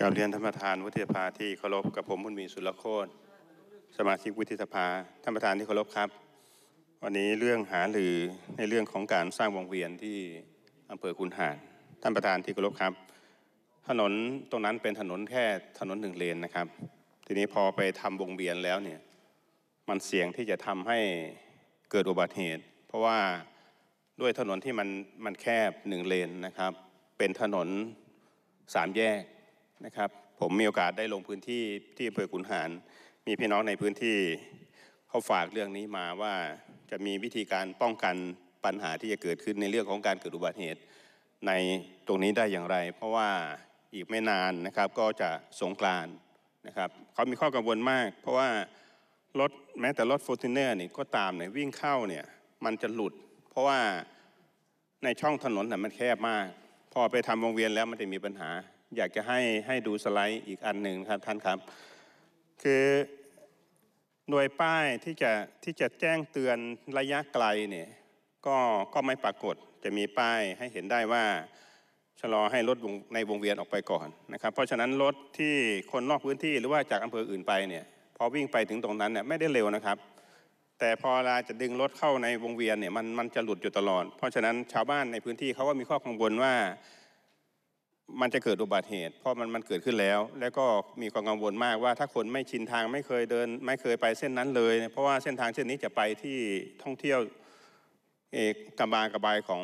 กาเรียนท่านประธานวุฒิสภาที่เคารพ กับผมบุนมีสุรโคตสมาชิกวุฒิสภาท่านประธานที่เคารพครับ วันนี้เรื่องหาหรือในเรื่องของการสร้างวงเวียนที่อำเภอคุนหานท่านประธานที่เคารพครับ ถนนตรงนั้นเป็นถนนแค่ถนนหนึ่งเลนนะครับ ทีนี้พอไปทำวงเวียนแล้วเนี่ยมันเสี่ยงที่จะทำให้เกิดอุบัติเหตุ เพราะว่าด้วยถนนที่มันมันแคบหนึ่งเลนนะครับ เป็นถนนสามแยกนะครับผมมีโอกาสได้ลงพื้นที่ที่อำเภอขุนหารมีพี่น้องในพื้นที่เขาฝากเรื่องนี้มาว่าจะมีวิธีการป้องกันปัญหาที่จะเกิดขึ้นในเรื่องของการเกิดอุบัติเหตุ ในตรงนี้ได้อย่างไร เพราะว่าอีกไม่นานนะครับก็จะสงกรานนะครับเขามีข้อกังวลมากเพราะว่ารถแม้แต่รถฟอร์จูเนอร์นี่ก็ตามเนี่ยวิ่งเข้าเนี่ยมันจะหลุดเพราะว่าในช่องถนนน่ยมันแคบมาก พอไปทำวงเวียนแล้วมันจะมีปัญหาอยากจะให้ให้ดูสไลด์อีกอันหนึ่งครับท่านครับ คือหน่วยป้ายที่จะที่จะแจ้งเตือนระยะไกลเนี่ยก็ก็ไม่ปรากฏจะมีป้ายให้เห็นได้ว่าชะลอให้รถในวงเวียนออกไปก่อนนะครับ เพราะฉะนั้นรถที่คนนอกพื้นที่หรือว่าจากอำเภออื่นไปเนี่ย พอวิ่งไปถึงตรงนั้นเนี่ยไม่ได้เร็วนะครับ แต่พอเวลาจะดึงรถเข้าในวงเวียนเนี่ยมันมันจะหลุดอยู่ตลอดเพราะฉะนั้นชาวบ้านในพื้นที่เขาก็มีข้อกังวลว่ามันจะเกิดอุบัติเหตุ เพราะมันมันเกิดขึ้นแล้ว แล้วก็มีความกังวลมากว่า ถ้าคนไม่ชินทางไม่เคยเดิน ไม่เคยไปเส้นนั้นเลย เพราะว่าเส้นทางเส้นนี้จะไปที่ท่องเที่ยวเอกกำบางกระบายของ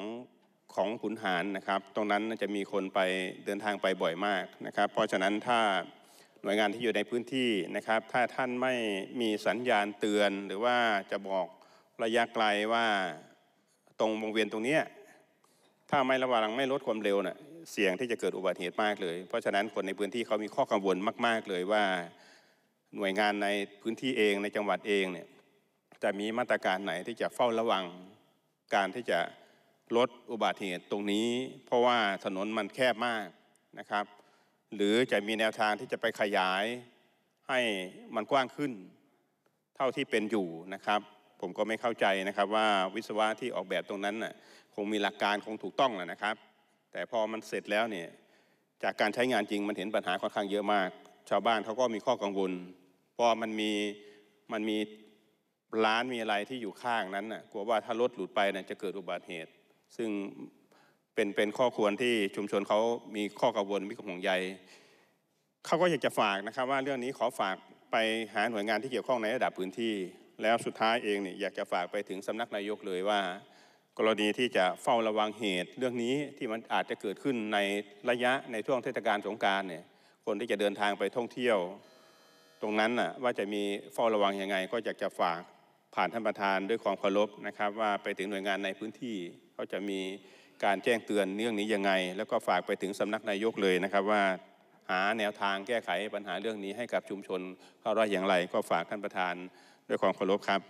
ของขุนหารนะครับ ตรงนั้นจะมีคนไปเดินทางไปบ่อยมากนะครับ เพราะฉะนั้นถ้าหน่วยงานที่อยู่ในพื้นที่นะครับ ถ้าท่านไม่มีสัญญาณเตือนหรือว่าจะบอกระยะไกลว่าตรงวงเวียนตรงนี้ถ้าไม่ระวังไม่ลดความเร็วเนะ่ยเสี่ยงที่จะเกิดอุบัติเหตุมาก เลย เพราะฉะนั้นคนในพื้นที่เขามีข้อกังวลมาก ๆ เลยว่า หน่วยงานในพื้นที่เอง ในจังหวัดเองเนี่ย จะมีมาตรการไหนที่จะเฝ้าระวังการที่จะลดอุบัติเหตุตรงนี้ เพราะว่าถนนมันแคบมากนะครับ หรือจะมีแนวทางที่จะไปขยาย ให้มันกว้างขึ้น เท่าที่เป็นอยู่นะครับผมก็ไม่เข้าใจนะครับว่าวิศวะที่ออกแบบตรงนั้นน่ะคงมีหลักการคงถูกต้องแหละนะครับ แต่พอมันเสร็จแล้วเนี่ย จากการใช้งานจริงมันเห็นปัญหาค่อนข้างเยอะมาก ชาวบ้านเขาก็มีข้อกังวลเพราะมันมีมันมีร้านมีอะไรที่อยู่ข้างนั้นน่ะกลัวว่าถ้ารถหลุดไปน่ะจะเกิดอุบัติเหตุ ซึ่งเป็นเป็นข้อควรที่ชุมชนเขามีข้อกังวลมีความห่วงใยเขาก็อยากจะฝากนะครับ ว่าเรื่องนี้ขอฝากไปหาหน่วยงานที่เกี่ยวข้องในระดับพื้นที่แล้วสุดท้ายเองเนี่ยอยากจะฝากไปถึงสำนักนายกเลยว่า กรณีที่จะเฝ้าระวังเหตุเรื่องนี้ที่มันอาจจะเกิดขึ้นในระยะในช่วงเทศกาลสงการเนี่ยคนที่จะเดินทางไปท่องเที่ยว ตรงนั้นน่ะว่าจะมีเฝ้าระวังยังไงก็อยากจะฝากผ่านท่านประธานด้วยความเคารพนะครับ ว่าไปถึงหน่วยงานในพื้นที่เขาจะมีการแจ้งเตือนเรื่องนี้ยังไงแล้วก็ฝากไปถึงสำนักนายกเลยนะครับว่าหาแนวทางแก้ไขปัญหาเรื่องนี้ให้กับชุมชนเข้าร้อยอย่างไรก็ฝากท่านประธานด้วยความเคารพครับ